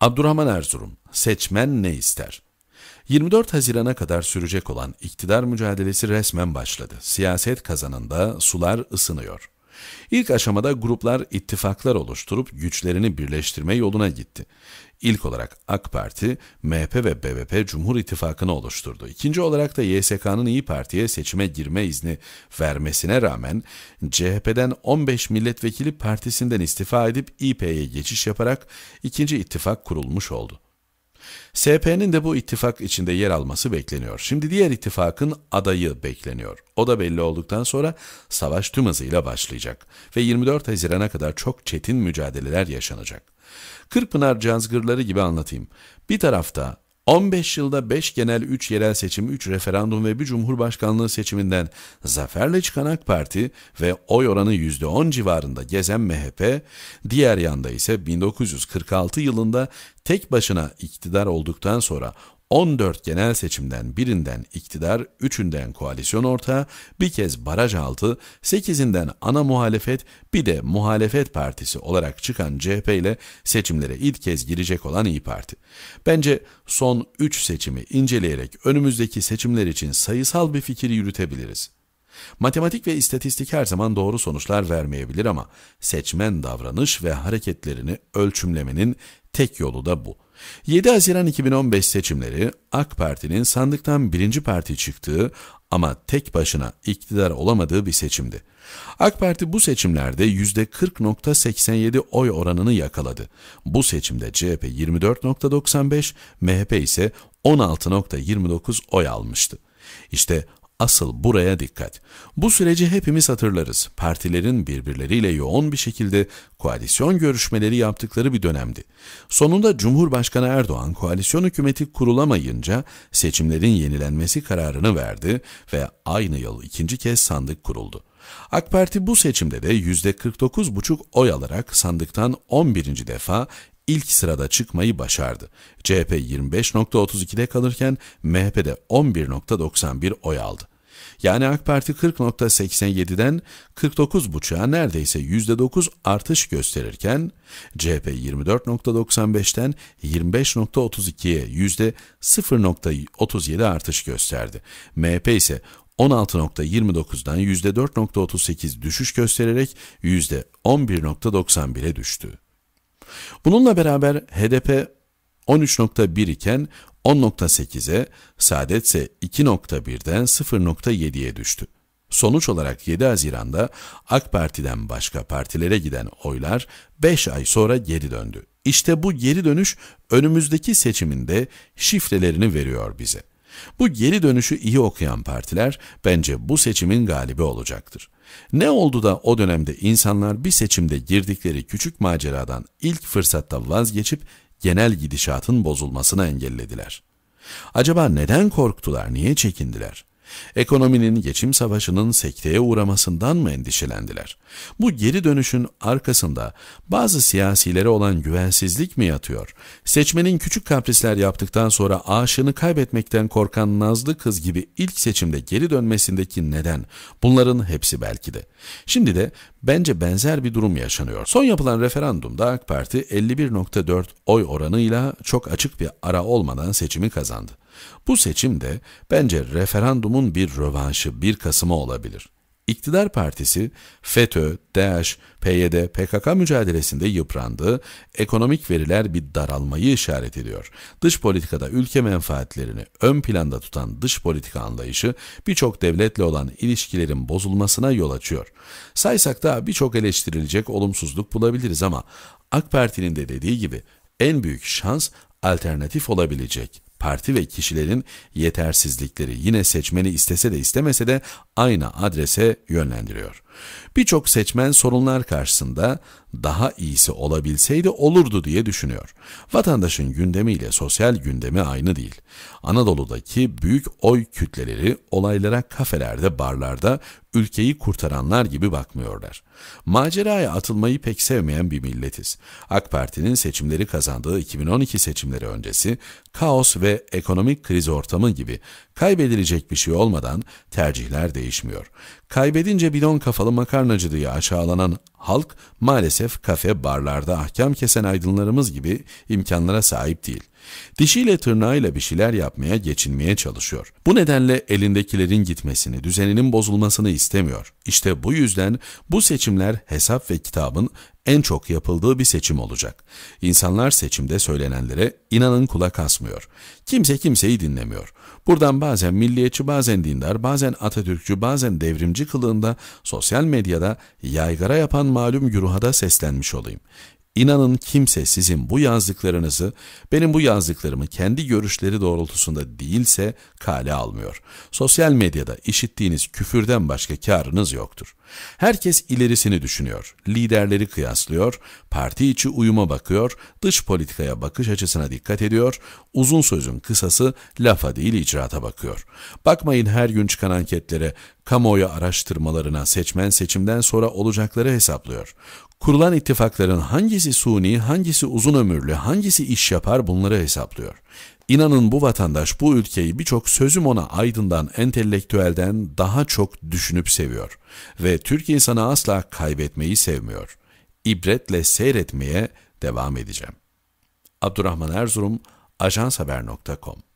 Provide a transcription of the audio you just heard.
Abdurrahman Erzurum, seçmen ne ister? 24 Haziran'a kadar sürecek olan iktidar mücadelesi resmen başladı. Siyaset kazanında sular ısınıyor. İlk aşamada gruplar ittifaklar oluşturup güçlerini birleştirme yoluna gitti. İlk olarak AK Parti, MHP ve BBP Cumhur İttifakı'nı oluşturdu. İkinci olarak da YSK'nın İyi Parti'ye seçime girme izni vermesine rağmen CHP'den 15 milletvekili partisinden istifa edip İP'ye geçiş yaparak ikinci ittifak kurulmuş oldu. SP'nin de bu ittifak içinde yer alması bekleniyor. Şimdi diğer ittifakın adayı bekleniyor. O da belli olduktan sonra savaş tüm hızıyla başlayacak ve 24 Haziran'a kadar çok çetin mücadeleler yaşanacak. Kırpınar cazgırları gibi anlatayım. Bir tarafta 15 yılda 5 genel 3 yerel seçim, 3 referandum ve bir cumhurbaşkanlığı seçiminden zaferle çıkan AK Parti ve oy oranı %10 civarında gezen MHP, diğer yanda ise 1946 yılında tek başına iktidar olduktan sonra 14 genel seçimden birinden iktidar, üçünden koalisyon ortağı, bir kez baraj altı, 8'inden ana muhalefet, bir de muhalefet partisi olarak çıkan CHP ile seçimlere ilk kez girecek olan İyi Parti. Bence son 3 seçimi inceleyerek önümüzdeki seçimler için sayısal bir fikir yürütebiliriz. Matematik ve istatistik her zaman doğru sonuçlar vermeyebilir ama seçmen davranış ve hareketlerini ölçümlemenin tek yolu da bu. 7 Haziran 2015 seçimleri AK Parti'nin sandıktan birinci parti çıktığı ama tek başına iktidar olamadığı bir seçimdi. AK Parti bu seçimlerde %40.87 oy oranını yakaladı. Bu seçimde CHP 24.95, MHP ise 16.29 oy almıştı. İşte Asıl buraya dikkat. Bu süreci hepimiz hatırlarız. Partilerin birbirleriyle yoğun bir şekilde koalisyon görüşmeleri yaptıkları bir dönemdi. Sonunda Cumhurbaşkanı Erdoğan koalisyon hükümeti kurulamayınca seçimlerin yenilenmesi kararını verdi ve aynı yıl ikinci kez sandık kuruldu. AK Parti bu seçimde de %49,5 oy alarak sandıktan 11. defa ilk sırada çıkmayı başardı. CHP 25.32'de kalırken MHP de 11.91 oy aldı. Yani AK Parti 40.87'den 49.5'a neredeyse %9 artış gösterirken CHP 24.95'ten 25.32'ye %0.37 artış gösterdi. MHP ise 16.29'dan %4.38 düşüş göstererek %11.91'e düştü. Bununla beraber HDP 13.1 iken 10.8'e, Saadet ise 2.1'den 0.7'ye düştü. Sonuç olarak 7 Haziran'da AK Parti'den başka partilere giden oylar 5 ay sonra geri döndü. İşte bu geri dönüş önümüzdeki seçiminde şifrelerini veriyor bize. Bu geri dönüşü iyi okuyan partiler bence bu seçimin galibi olacaktır. Ne oldu da o dönemde insanlar bir seçimde girdikleri küçük maceradan ilk fırsatta vazgeçip genel gidişatın bozulmasını engellediler. Acaba neden korktular, niye çekindiler? Ekonominin geçim savaşının sekteye uğramasından mı endişelendiler? Bu geri dönüşün arkasında bazı siyasilere olan güvensizlik mi yatıyor? Seçmenin küçük kaprisler yaptıktan sonra aşığını kaybetmekten korkan Nazlı kız gibi ilk seçimde geri dönmesindeki neden? Bunların hepsi belki de. Şimdi de bence benzer bir durum yaşanıyor. Son yapılan referandumda AK Parti 51.4 oy oranıyla çok açık bir ara olmadan seçimi kazandı. Bu seçim de bence referandumun bir rövanşı, bir kasımı olabilir. İktidar partisi FETÖ, DAEŞ, PYD, PKK mücadelesinde yıprandığı, ekonomik veriler bir daralmayı işaret ediyor. Dış politikada ülke menfaatlerini ön planda tutan dış politika anlayışı birçok devletle olan ilişkilerin bozulmasına yol açıyor. Saysak da birçok eleştirilecek olumsuzluk bulabiliriz ama AK Parti'nin de dediği gibi en büyük şans alternatif olabilecek parti ve kişilerin yetersizlikleri yine seçmeni istese de istemese de aynı adrese yönlendiriyor.'' Birçok seçmen sorunlar karşısında daha iyisi olabilseydi olurdu diye düşünüyor. Vatandaşın gündemiyle sosyal gündemi aynı değil. Anadolu'daki büyük oy kütleleri olaylara kafelerde, barlarda ülkeyi kurtaranlar gibi bakmıyorlar. Maceraya atılmayı pek sevmeyen bir milletiz. AK Parti'nin seçimleri kazandığı 2012 seçimleri öncesi kaos ve ekonomik kriz ortamı gibi kaybedilecek bir şey olmadan tercihler değişmiyor. Kaybedince bidon kafalı yağlı makarnacı diye aşağılanan Halk maalesef kafe, barlarda ahkam kesen aydınlarımız gibi imkanlara sahip değil. Dişiyle tırnağıyla bir şeyler yapmaya, geçinmeye çalışıyor. Bu nedenle elindekilerin gitmesini, düzeninin bozulmasını istemiyor. İşte bu yüzden bu seçimler hesap ve kitabın en çok yapıldığı bir seçim olacak. İnsanlar seçimde söylenenlere inanın kulak asmıyor. Kimse kimseyi dinlemiyor. Buradan bazen milliyetçi, bazen dindar, bazen Atatürkçü, bazen devrimci kılığında sosyal medyada yaygara yapan malum güruha da seslenmiş olayım. İnanın kimse sizin bu yazdıklarınızı, benim bu yazdıklarımı kendi görüşleri doğrultusunda değilse kale almıyor. Sosyal medyada işittiğiniz küfürden başka karınız yoktur. Herkes ilerisini düşünüyor, liderleri kıyaslıyor, parti içi uyuma bakıyor, dış politikaya bakış açısına dikkat ediyor, uzun sözün kısası lafa değil icraata bakıyor. Bakmayın her gün çıkan anketlere, kamuoyu araştırmalarına seçmen seçimden sonra olacakları hesaplıyor. Kurulan ittifakların hangisi suni, hangisi uzun ömürlü, hangisi iş yapar bunları hesaplıyor. İnanın bu vatandaş bu ülkeyi birçok sözüm ona aydından, entelektüelden daha çok düşünüp seviyor. Ve Türk insanı asla kaybetmeyi sevmiyor. İbretle seyretmeye devam edeceğim. Abdurrahman Erzurum, ajanshaber.com